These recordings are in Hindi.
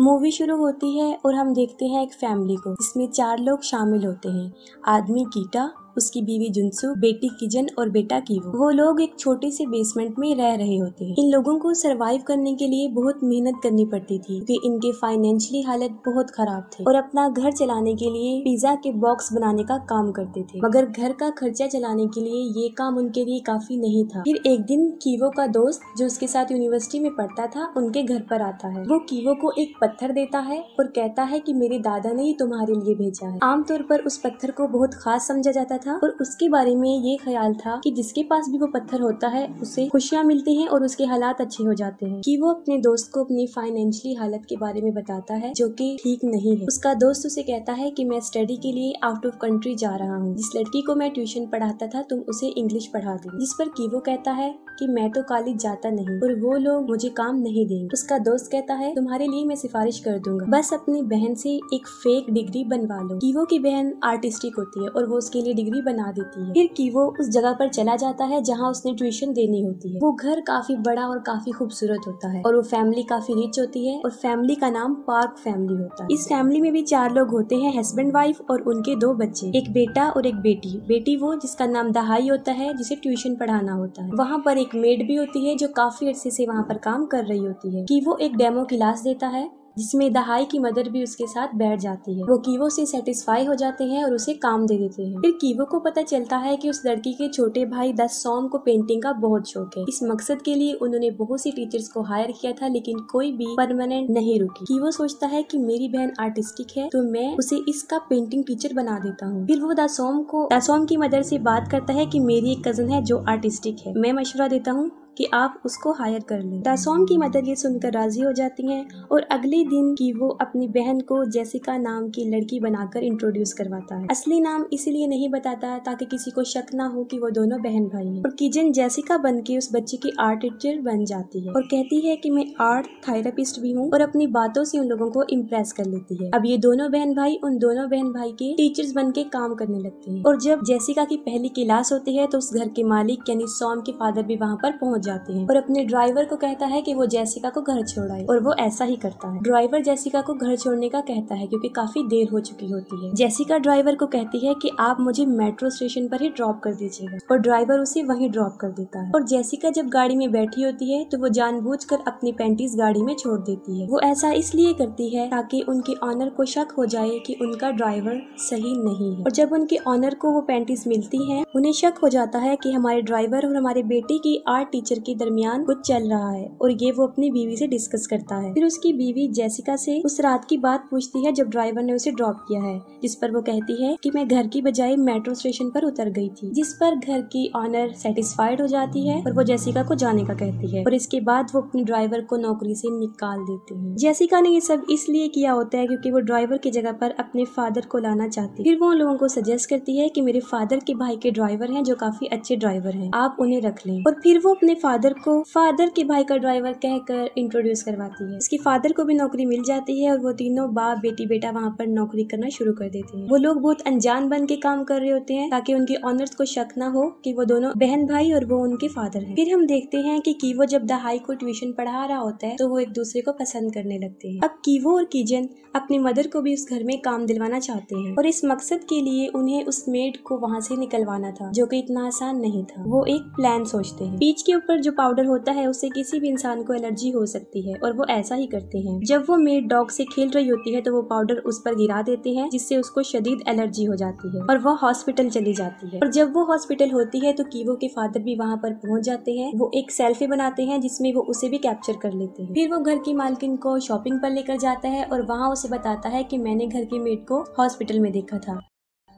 मूवी शुरू होती है और हम देखते हैं एक फैमिली को इसमें चार लोग शामिल होते हैं आदमी गीटा उसकी बीवी जुनसु बेटी किजन और बेटा कीवो वो लोग एक छोटे से बेसमेंट में रह रहे होते हैं इन लोगों को सरवाइव करने के लिए बहुत मेहनत करनी पड़ती थी क्योंकि इनके फाइनेंशियली हालत बहुत खराब थे और अपना घर चलाने के लिए पिज्जा के बॉक्स बनाने का काम करते थे मगर घर का खर्चा चलाने के लिए ये काम उनके लिए काफी नहीं था फिर एक दिन कीवो का दोस्त जो उसके साथ यूनिवर्सिटी में पढ़ता था उनके घर पर आता है वो कीवो को एक पत्थर देता है और कहता है की मेरे दादा ने ही तुम्हारे लिए भेजा है आमतौर पर उस पत्थर को बहुत खास समझा जाता था और उसके बारे में ये ख्याल था कि जिसके पास भी वो पत्थर होता है उसे खुशियाँ मिलती हैं और उसके हालात अच्छे हो जाते हैं कि वो अपने दोस्त को अपनी फाइनेंशियली हालत के बारे में बताता है जो कि ठीक नहीं है उसका दोस्त उसे कहता है कि मैं स्टडी के लिए आउट ऑफ कंट्री जा रहा हूँ जिस लड़की को मैं ट्यूशन पढ़ाता था तुम उसे इंग्लिश पढ़ा दो जिस पर वो कहता है कि मैं तो कॉलेज जाता नहीं और वो लोग मुझे काम नहीं देंगे उसका दोस्त कहता है तुम्हारे लिए मैं सिफारिश कर दूंगा बस अपनी बहन से एक फेक डिग्री बनवा लो कीवो की बहन आर्टिस्टिक होती है और वो उसके लिए डिग्री भी बना देती है फिर की वो उस जगह पर चला जाता है जहाँ उसने ट्यूशन देनी होती है वो घर काफी बड़ा और काफी खूबसूरत होता है और वो फैमिली काफी रिच होती है और फैमिली का नाम पार्क फैमिली होता है इस फैमिली में भी चार लोग होते हैं हस्बैंड वाइफ और उनके दो बच्चे एक बेटा और एक बेटी बेटी वो जिसका नाम दहाई होता है जिसे ट्यूशन पढ़ाना होता है वहाँ पर एक मेड भी होती है जो काफी अरसे से वहाँ पर काम कर रही होती है की वो एक डेमो क्लास देता है जिसमें दहाई की मदर भी उसके साथ बैठ जाती है वो कीवो से सेटिस्फाई हो जाते हैं और उसे काम दे देते हैं फिर कीवो को पता चलता है कि उस लड़की के छोटे भाई दस सोम को पेंटिंग का बहुत शौक है इस मकसद के लिए उन्होंने बहुत सी टीचर्स को हायर किया था लेकिन कोई भी परमानेंट नहीं रुकी कीवो सोचता है की मेरी बहन आर्टिस्टिक है तो मैं उसे इसका पेंटिंग टीचर बना देता हूँ फिर वो दासोम को दासोम की मदर से बात करता है की मेरी एक कजन है जो आर्टिस्टिक है मैं मशुरा देता हूँ कि आप उसको हायर कर लें दासोम की मदद ये सुनकर राजी हो जाती हैं और अगले दिन की वो अपनी बहन को जैसिका नाम की लड़की बनाकर इंट्रोड्यूस करवाता है असली नाम इसीलिए नहीं बताता ताकि किसी को शक ना हो कि वो दोनों बहन भाई हैं और किजन जैसिका बन के उस बच्चे की आर्ट टीचर बन जाती है और कहती है की मैं आर्ट थेरेपिस्ट भी हूँ और अपनी बातों से उन लोगों को इम्प्रेस कर लेती है अब ये दोनों बहन भाई उन दोनों बहन भाई के टीचर्स बन के काम करने लगते हैं और जब जैसिका की पहली क्लास होती है तो उस घर के मालिक यानी सोम के फादर भी वहाँ पर पहुँच पहुंच जाते हैं और अपने ड्राइवर को कहता है कि वो जैसिका को घर आए और वो ऐसा ही करता है ड्राइवर जैसिका को घर छोड़ने का कहता है क्योंकि काफी देर हो चुकी होती है जैसिका ड्राइवर को कहती है कि आप मुझे मेट्रो स्टेशन पर ही ड्रॉप कर दीजिएगा और ड्राइवर उसे वहीं ड्रॉप कर देता है और जैसिका जब गाड़ी में बैठी होती है तो वो कर अपनी पैंटीज गाड़ी में छोड़ देती है वो ऐसा इसलिए करती है ताकि उनके ऑनर को शक हो जाए की उनका ड्राइवर सही नहीं है और जब उनके ऑनर को वो पैंटीज मिलती है उन्हें शक हो जाता है की हमारे ड्राइवर और हमारे बेटे की आर्ट टीचर टीचर के दरमियान कुछ चल रहा है और ये वो अपनी बीवी से डिस्कस करता है फिर उसकी बीवी जेसिका से उस रात की बात पूछती है जब ड्राइवर ने उसे ड्रॉप किया है जिस पर वो कहती है कि मैं घर की बजाय मेट्रो स्टेशन पर उतर गई थी जिस पर घर की ऑनर सेटिस्फाइड हो जाती है और वो जेसिका को जाने का कहती है और इसके बाद वो अपने ड्राइवर को नौकरी से निकाल देती है जेसिका ने ये सब इसलिए किया होता है क्योंकि वो ड्राइवर की जगह पर अपने फादर को लाना चाहती है फिर वो उन लोगों को सजेस्ट करती है कि मेरे फादर के भाई के ड्राइवर हैं जो काफी अच्छे ड्राइवर हैं आप उन्हें रख लें और फिर वो अपने फादर को फादर के भाई का ड्राइवर कहकर इंट्रोड्यूस करवाती है उसकी फादर को भी नौकरी मिल जाती है और वो तीनों बाप बेटी बेटा वहाँ पर नौकरी करना शुरू कर देते हैं वो लोग बहुत अनजान बन के काम कर रहे होते हैं ताकि उनके ऑनर्स को शक न हो की वो दोनों बहन भाई और वो उनके फादर है फिर हम देखते हैं की कीवो जब दहाई को ट्यूशन पढ़ा रहा होता है तो वो एक दूसरे को पसंद करने लगते है अब कीवो और कीजन अपनी मदर को भी उस घर में काम दिलवाना चाहते हैं और इस मकसद के लिए उन्हें उस मेड को वहाँ से निकलवाना था जो कि इतना आसान नहीं था वो एक प्लान सोचते हैं बीच के ऊपर पर जो पाउडर होता है उससे किसी भी इंसान को एलर्जी हो सकती है और वो ऐसा ही करते हैं जब वो मेड डॉग से खेल रही होती है तो वो पाउडर उस पर गिरा देते हैं जिससे उसको शदीद एलर्जी हो जाती है और वो हॉस्पिटल चली जाती है और जब वो हॉस्पिटल होती है तो कीवो के फादर भी वहाँ पर पहुँच जाते हैं वो एक सेल्फी बनाते हैं जिसमे वो उसे भी कैप्चर कर लेते हैं फिर वो घर की मालकिन को शॉपिंग पर लेकर जाता है और वहाँ उसे बताता है की मैंने घर की मेड को हॉस्पिटल में देखा था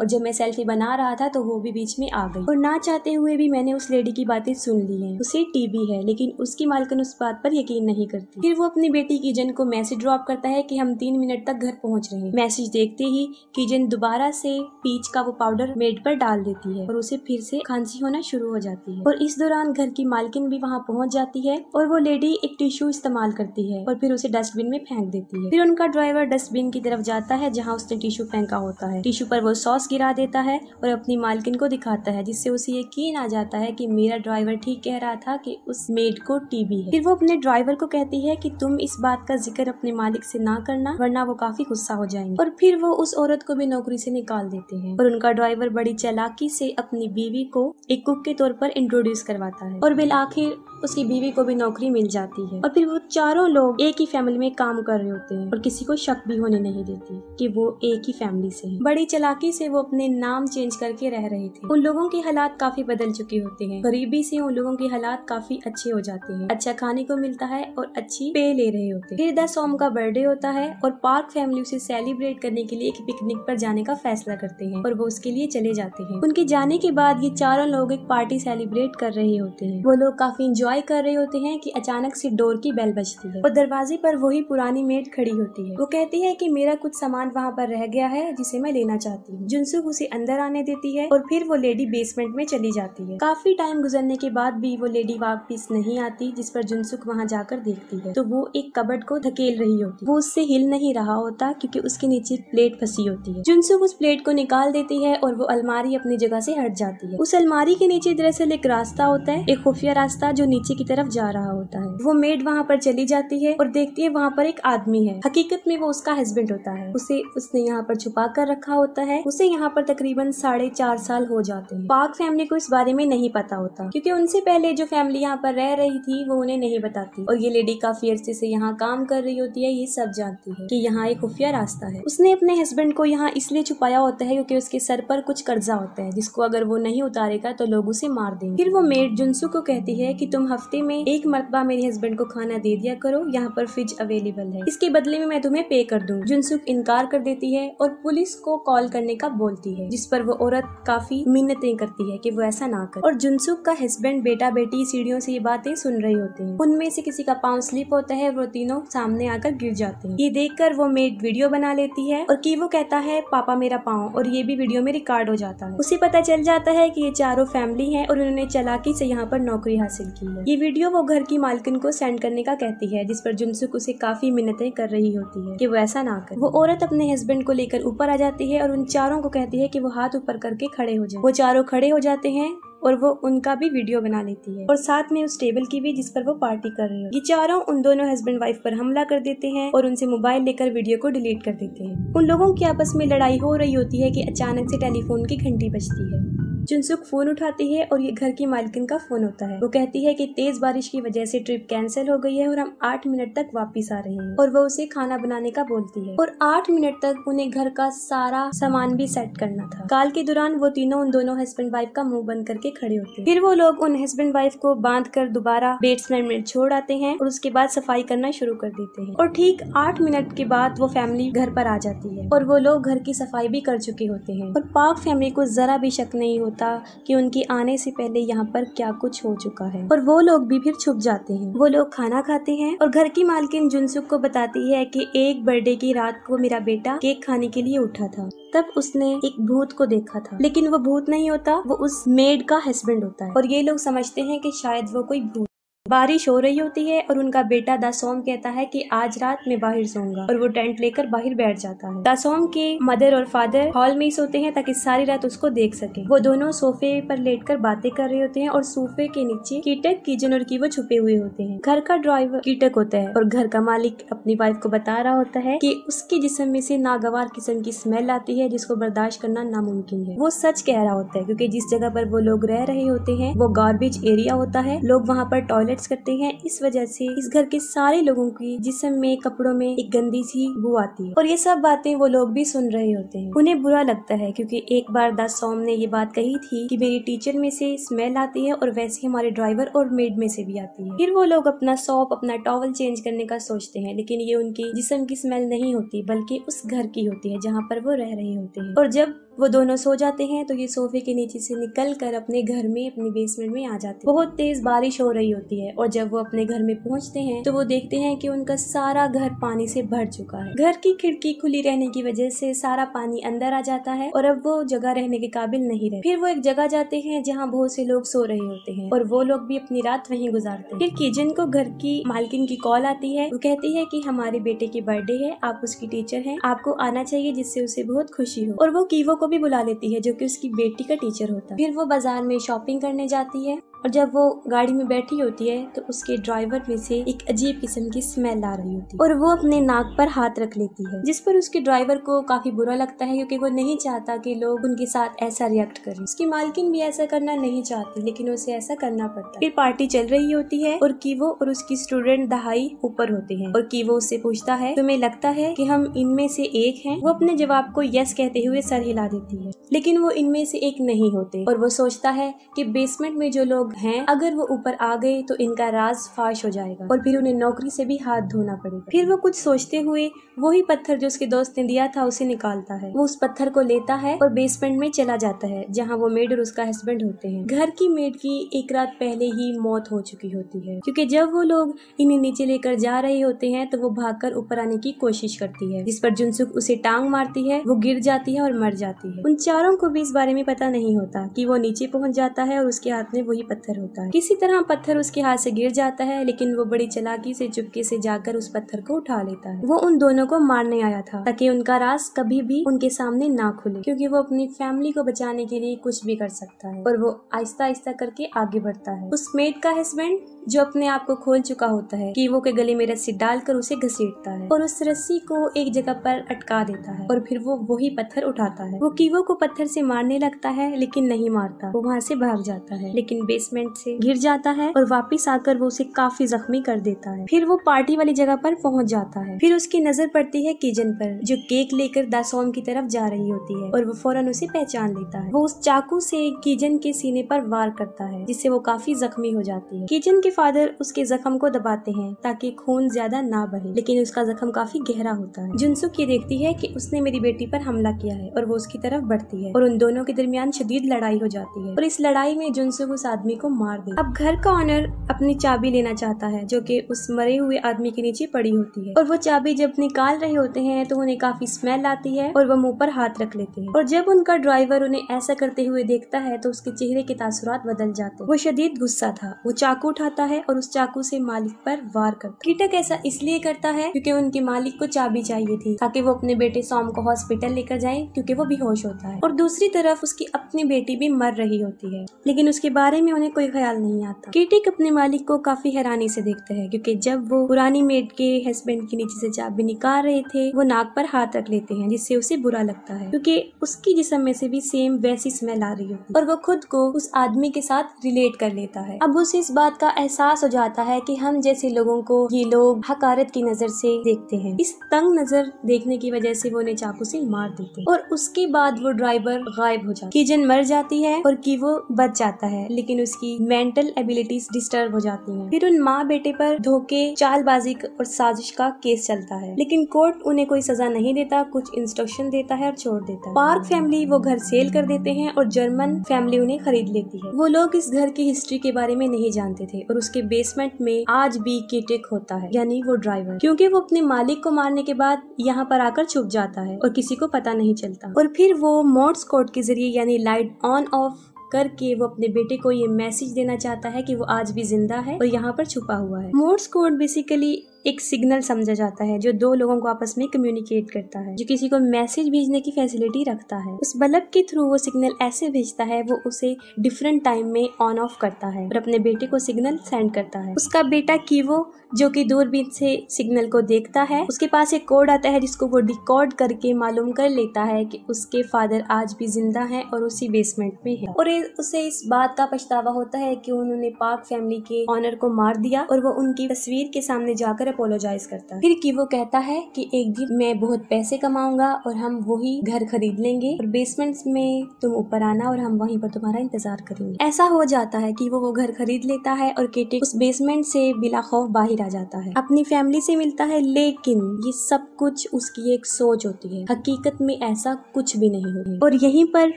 और जब मैं सेल्फी बना रहा था तो वो भी बीच में आ गई और ना चाहते हुए भी मैंने उस लेडी की बातें सुन ली है उसे टीबी है लेकिन उसकी मालकन उस बात पर यकीन नहीं करती फिर वो अपनी बेटी किजन को मैसेज ड्रॉप करता है कि हम तीन मिनट तक घर पहुंच रहे हैं मैसेज देखते ही किजन दोबारा से पीच का वो पाउडर मेड पर डाल देती है और उसे फिर से खांसी होना शुरू हो जाती है और इस दौरान घर की मालकिन भी वहाँ पहुँच जाती है और वो लेडी एक टिश्यू इस्तेमाल करती है और फिर उसे डस्टबिन में फेंक देती है फिर उनका ड्राइवर डस्टबिन की तरफ जाता है जहाँ उसने टिश्यू फेंका होता है टिश्यू पर वो सॉस गिरा देता है और अपनी मालकिन को दिखाता है जिससे उसे यकीन आ जाता है कि मेरा ड्राइवर ठीक कह रहा था कि उस मेड को टीबी है फिर वो अपने ड्राइवर को कहती है कि तुम इस बात का जिक्र अपने मालिक से ना करना वरना वो काफी गुस्सा हो जाएंगे और फिर वो उस औरत को भी नौकरी से निकाल देते हैं और उनका ड्राइवर बड़ी चलाकी से अपनी बीवी को एक कुक के तौर पर इंट्रोड्यूस करवाता है और बिल आखिर उसकी बीवी को भी नौकरी मिल जाती है और फिर वो चारों लोग एक ही फैमिली में काम कर रहे होते हैं और किसी को शक भी होने नहीं देती कि वो एक ही फैमिली से है बड़ी चलाकी से वो वो अपने नाम चेंज करके रह रहे थे उन लोगों के हालात काफी बदल चुके होते हैं गरीबी से उन लोगों के हालात काफी अच्छे हो जाते हैं अच्छा खाने को मिलता है और अच्छी पे ले रहे होते हैं फिर द सॉम का बर्थडे होता है और पार्क फैमिली उसे सेलिब्रेट करने के लिए एक पिकनिक पर जाने का फैसला करते हैं और वो उसके लिए चले जाते हैं उनके जाने के बाद ये चारों लोग एक पार्टी सेलिब्रेट कर रहे होते हैं वो लोग काफी इंजॉय कर रहे होते हैं की अचानक से डोर की बेल बजती है और दरवाजे पर वही पुरानी मेट खड़ी होती है वो कहती है की मेरा कुछ सामान वहाँ पर रह गया है जिसे मैं लेना चाहती हूँ जिन सुनसुक उसे अंदर आने देती है और फिर वो लेडी बेसमेंट में चली जाती है काफी टाइम गुजरने के बाद भी वो लेडी वापिस नहीं आती जिस पर जुनसुक वहाँ जाकर देखती है तो वो एक कबट को धकेल रही होती वो उससे हिल नहीं रहा होता क्यूँकी उसके नीचे प्लेट फंसी होती है जुनसुक उस प्लेट को निकाल देती है और वो अलमारी अपनी जगह से हट जाती है उस अलमारी के नीचे दरअसल एक रास्ता होता है एक खुफिया रास्ता जो नीचे की तरफ जा रहा होता है वो मेड वहाँ पर चली जाती है और देखती है वहाँ पर एक आदमी है हकीकत में वो उसका हस्बैंड होता है उसे उसने यहाँ पर छुपा कर रखा होता है उसे यहाँ पर तकरीबन साढ़े चार साल हो जाते हैं पाक फैमिली को इस बारे में नहीं पता होता क्योंकि उनसे पहले जो फैमिली यहाँ पर रह रही थी वो उन्हें नहीं बताती और ये लेडी काफी अरसे से यहाँ काम कर रही होती है ये सब जानती है की यहाँ एक खुफिया रास्ता है उसने अपने हस्बैंड को यहाँ इसलिए छुपाया होता है क्योंकि उसके सर पर कुछ कर्जा होता है जिसको अगर वो नहीं उतारेगा तो लोग उसे मार देंगे फिर वो मेड जुनसू को कहती है की तुम हफ्ते में एक मरतबा मेरे हस्बैंड को खाना दे दिया करो यहाँ पर फ्रिज अवेलेबल है इसके बदले में मैं तुम्हें पे कर दूँ जुनसुक इनकार कर देती है और पुलिस को कॉल करने का बोलती है जिस पर वो औरत काफी मिन्नतें करती है कि वो ऐसा ना कर और जुनसुक का हस्बैंड बेटा बेटी सीढ़ियों से ये बातें सुन रहे होते हैं उनमें से किसी का पाँव स्लिप होता है वो तीनों सामने आकर गिर जाते हैं ये देखकर वो मेड वीडियो बना लेती है और की वो कहता है पापा मेरा पाँव और ये भी वीडियो में रिकॉर्ड हो जाता है उसे पता चल जाता है की ये चारों फैमिली है और उन्होंने चलाकी से यहाँ पर नौकरी हासिल की है ये वीडियो वो घर की मालकिन को सेंड करने का कहती है जिस पर जुनसुक उसे काफी मिन्नतें कर रही होती है की वो ऐसा ना कर वो औरत अपने हस्बैंड को लेकर ऊपर आ जाती है और उन चारों को कहती है कि वो हाथ ऊपर करके खड़े हो जाए वो चारों खड़े हो जाते हैं और वो उनका भी वीडियो बना लेती है और साथ में उस टेबल की भी जिस पर वो पार्टी कर रहे हैं ये चारों उन दोनों हस्बैंड वाइफ पर हमला कर देते हैं और उनसे मोबाइल लेकर वीडियो को डिलीट कर देते हैं उन लोगों की आपस में लड़ाई हो रही होती है की अचानक से टेलीफोन की घंटी बजती है जिनसुक फोन उठाती है और ये घर की मालकिन का फोन होता है वो कहती है की तेज बारिश की वजह से ट्रिप कैंसिल हो गई है और हम आठ मिनट तक वापिस आ रहे हैं और वो उसे खाना बनाने का बोलती है और आठ मिनट तक उन्हें घर का सारा सामान भी सेट करना था काल के दौरान वो तीनों उन दोनों हस्बैंड वाइफ का मुंह बंद करके खड़े होते हैं फिर वो लोग उन हस्बैंड वाइफ को बांध कर दोबारा बेट्समैन में छोड़ आते हैं और उसके बाद सफाई करना शुरू कर देते हैं और ठीक आठ मिनट के बाद वो फैमिली घर पर आ जाती है और वो लोग घर की सफाई भी कर चुके होते हैं और पाक फैमिली को जरा भी शक नहीं होता होता कि उनके आने से पहले यहाँ पर क्या कुछ हो चुका है और वो लोग भी फिर छुप जाते हैं वो लोग खाना खाते हैं और घर की मालकिन जुनसुक को बताती है कि एक बर्थडे की रात को मेरा बेटा केक खाने के लिए उठा था तब उसने एक भूत को देखा था लेकिन वो भूत नहीं होता वो उस मेड का हस्बैंड होता है और ये लोग समझते हैं कि शायद वो कोई भूत बारिश हो रही होती है और उनका बेटा दासोम कहता है कि आज रात मैं बाहर सोऊंगा और वो टेंट लेकर बाहर बैठ जाता है दासोम के मदर और फादर हॉल में ही सोते हैं ताकि सारी रात उसको देख सके वो दोनों सोफे पर लेटकर बातें कर रहे होते हैं और सोफे के नीचे कीटक जनर और वो छुपे हुए होते हैं घर का ड्राइवर कीटक होता है और घर का मालिक अपनी वाइफ को बता रहा होता है की उसके जिसम में से नागवार किस्म की स्मेल आती है जिसको बर्दाश्त करना नामुमकिन है वो सच कह रहा होता है क्यूँकी जिस जगह पर वो लोग रह रहे होते हैं वो गार्बेज एरिया होता है लोग वहाँ पर टॉयलेट राइट्स करते हैं इस वजह से इस घर के सारे लोगों की जिसम में कपड़ों में एक गंदी सी बू आती है और ये सब बातें वो लोग भी सुन रहे होते हैं उन्हें बुरा लगता है क्योंकि एक बार दास सोम ने ये बात कही थी कि मेरी टीचर में से स्मेल आती है और वैसे हमारे ड्राइवर और मेड में से भी आती है फिर वो लोग अपना सॉप अपना टॉवल चेंज करने का सोचते हैं लेकिन ये उनकी जिसम की स्मेल नहीं होती बल्कि उस घर की होती है जहाँ पर वो रह रहे होते हैं और जब वो दोनों सो जाते हैं तो ये सोफे के नीचे से निकल कर अपने घर में अपने बेसमेंट में आ जाते हैं बहुत तेज बारिश हो रही होती है और जब वो अपने घर में पहुंचते हैं तो वो देखते हैं कि उनका सारा घर पानी से भर चुका है घर की खिड़की खुली रहने की वजह से सारा पानी अंदर आ जाता है और अब वो जगह रहने के काबिल नहीं रहे फिर वो एक जगह जाते हैं जहाँ बहुत से लोग सो रहे होते हैं और वो लोग भी अपनी रात वही गुजारते हैं फिर किचन को घर की मालकिन की कॉल आती है वो कहती है की हमारे बेटे की बर्थडे है आप उसकी टीचर है आपको आना चाहिए जिससे उसे बहुत खुशी हो और वो कीवो को को भी बुला लेती है जो कि उसकी बेटी का टीचर होता है फिर वो बाजार में शॉपिंग करने जाती है और जब वो गाड़ी में बैठी होती है तो उसके ड्राइवर में से एक अजीब किस्म की स्मेल आ रही होती है और वो अपने नाक पर हाथ रख लेती है जिस पर उसके ड्राइवर को काफी बुरा लगता है क्योंकि वो नहीं चाहता कि लोग उनके साथ ऐसा रिएक्ट करें उसकी मालकिन भी ऐसा करना नहीं चाहती लेकिन उसे ऐसा करना पड़ता है फिर पार्टी चल रही होती है और कीवो और उसकी स्टूडेंट दहाई ऊपर होते हैं और कीवो उससे पूछता है तुम्हें लगता है कि हम इनमें से एक हैं वो अपने जवाब को यस कहते हुए सर हिला देती है लेकिन वो इनमें से एक नहीं होते और वो सोचता है कि बेसमेंट में जो लोग हैं अगर वो ऊपर आ गए तो इनका राज फाश हो जाएगा और फिर उन्हें नौकरी से भी हाथ धोना पड़ेगा फिर वो कुछ सोचते हुए वही पत्थर जो उसके दोस्त ने दिया था उसे निकालता है वो उस पत्थर को लेता है और बेसमेंट में चला जाता है जहाँ वो मेड और उसका हस्बैंड होते हैं घर की मेड की एक रात पहले ही मौत हो चुकी होती है क्योंकि जब वो लोग इन्हें नीचे लेकर जा रहे होते हैं तो वो भागकर ऊपर आने की कोशिश करती है जिस पर जुनसुक उसे टांग मारती है वो गिर जाती है और मर जाती है उन चारों को भी इस बारे में पता नहीं होता कि वो नीचे पहुंच जाता है और उसके हाथ में वही पत्थर पत्थर होता है किसी तरह पत्थर उसके हाथ से गिर जाता है लेकिन वो बड़ी चलाकी से चुपके से जाकर उस पत्थर को उठा लेता है वो उन दोनों को मारने आया था ताकि उनका राज कभी भी उनके सामने ना खुले क्योंकि वो अपनी फैमिली को बचाने के लिए कुछ भी कर सकता है और वो आहिस्ता आहिस्ता करके आगे बढ़ता है उस मेड का हस्बैंड जो अपने आप को खोल चुका होता है कीवो के गले में रस्सी डालकर उसे घसीटता है और उस रस्सी को एक जगह पर अटका देता है और फिर वो वही पत्थर उठाता है वो कीवो को पत्थर से मारने लगता है लेकिन नहीं मारता वो वहाँ से भाग जाता है लेकिन बेस बेसमेंट से गिर जाता है और वापस आकर वो उसे काफी जख्मी कर देता है फिर वो पार्टी वाली जगह पर पहुंच जाता है फिर उसकी नजर पड़ती है किजन पर जो केक लेकर दासोम की तरफ जा रही होती है और वो फौरन उसे पहचान लेता है वो उस चाकू से किजन के सीने पर वार करता है जिससे वो काफी जख्मी हो जाती है किचन के फादर उसके जख्म को दबाते हैं ताकि खून ज्यादा ना बहे लेकिन उसका जख्म काफी गहरा होता है जुनसुक ये देखती है कि उसने मेरी बेटी पर हमला किया है और वो उसकी तरफ बढ़ती है और उन दोनों के दरमियान शदीद लड़ाई हो जाती है और इस लड़ाई में जुनसुक उस आदमी आदमी को मार दे अब घर का ऑनर अपनी चाबी लेना चाहता है जो कि उस मरे हुए आदमी के नीचे पड़ी होती है और वो चाबी जब निकाल रहे होते हैं तो उन्हें काफी स्मेल आती है और वो मुंह पर हाथ रख लेते हैं और जब उनका ड्राइवर उन्हें ऐसा करते हुए देखता है तो उसके चेहरे के तासुरात बदल जाते हैं वो शदीद गुस्सा था वो चाकू उठाता है और उस चाकू से मालिक पर वार करता कीटक ऐसा इसलिए करता है क्योंकि उनके मालिक को चाबी चाहिए थी ताकि वो अपने बेटे सॉम को हॉस्पिटल लेकर जाए क्योंकि वो बेहोश होता है और दूसरी तरफ उसकी अपनी बेटी भी मर रही होती है लेकिन उसके बारे में उन्हें उन्हें कोई ख्याल नहीं आता कीटिक अपने मालिक को काफी हैरानी से देखते हैं क्योंकि जब वो पुरानी मेड के हस्बैंड के नीचे से चाबी निकाल रहे थे वो नाक पर हाथ रख लेते हैं जिससे उसे बुरा लगता है क्योंकि उसकी जिसम में से भी सेम वैसी स्मेल आ रही होती और वो खुद को उस आदमी के साथ रिलेट कर लेता है अब उसे इस बात का एहसास हो जाता है की हम जैसे लोगों को ये लोग हकारत की नजर से देखते हैं इस तंग नजर देखने की वजह से वो उन्हें चाकू से मार देते हैं और उसके बाद वो ड्राइवर गायब हो जाता किजन मर जाती है और की वो बच जाता है लेकिन उसे की मेंटल एबिलिटीज डिस्टर्ब हो जाती हैं फिर उन माँ बेटे पर धोखे चालबाजी और साजिश का केस चलता है लेकिन कोर्ट उन्हें कोई सजा नहीं देता कुछ इंस्ट्रक्शन देता है और छोड़ देता है पार्क फैमिली वो घर सेल कर देते हैं और जर्मन फैमिली उन्हें खरीद लेती है वो लोग इस घर की हिस्ट्री के बारे में नहीं जानते थे और उसके बेसमेंट में आज भी कीटेक होता है यानी वो ड्राइवर क्योंकि वो अपने मालिक को मारने के बाद यहाँ पर आकर छुप जाता है और किसी को पता नहीं चलता और फिर वो मोड्स कोर्ट के जरिए यानी लाइट ऑन ऑफ करके वो अपने बेटे को ये मैसेज देना चाहता है कि वो आज भी जिंदा है और यहाँ पर छुपा हुआ है मोर्स कोड बेसिकली एक सिग्नल समझा जाता है जो दो लोगों को आपस में कम्युनिकेट करता है जो किसी को मैसेज भेजने की फैसिलिटी रखता है उस बल्ब के थ्रू वो सिग्नल ऐसे भेजता है वो उसे डिफरेंट टाइम में ऑन ऑफ करता है और अपने बेटे को सिग्नल सेंड करता है उसका बेटा कीवो जो कि दूरबीन से सिग्नल को देखता है उसके पास एक कोड आता है जिसको वो डिकॉर्ड करके मालूम कर लेता है कि उसके फादर आज भी जिंदा हैं और उसी बेसमेंट में हैं और उसे इस बात का पछतावा होता है कि उन्होंने पाक फैमिली के ऑनर को मार दिया और वो उनकी तस्वीर के सामने जाकर अपोलोजाइज करता है फिर कि वो कहता है कि एक दिन मैं बहुत पैसे कमाऊंगा और हम वही घर खरीद लेंगे और बेसमेंट में तुम ऊपर आना और हम वहीं पर तुम्हारा इंतजार करेंगे ऐसा हो जाता है कि वो वो घर खरीद लेता है और केटी उस बेसमेंट से बिला खौफ बाहर आ जाता है अपनी फैमिली से मिलता है लेकिन ये सब कुछ उसकी एक सोच होती है हकीकत में ऐसा कुछ भी नहीं होती और यहीं पर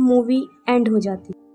मूवी एंड हो जाती है